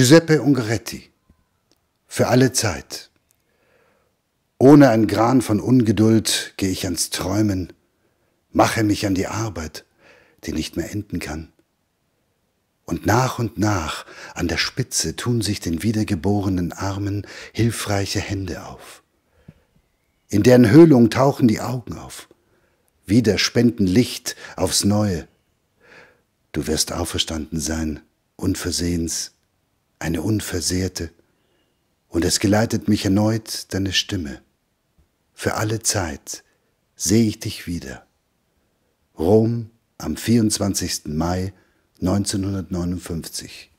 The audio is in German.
Giuseppe Ungaretti. Für alle Zeit. Ohne ein Gran von Ungeduld gehe ich ans Träumen, mache mich an die Arbeit, die nicht mehr enden kann. Und nach und nach an der Spitze tun sich den wiedergeborenen Armen hilfreiche Hände auf. In deren Höhlung tauchen die Augen auf. Wieder spenden Licht aufs Neue. Du wirst auferstanden sein, unversehens, eine unversehrte, und es geleitet mich erneut deine Stimme. Für alle Zeit sehe ich dich wieder. Rom am 24. Mai 1959.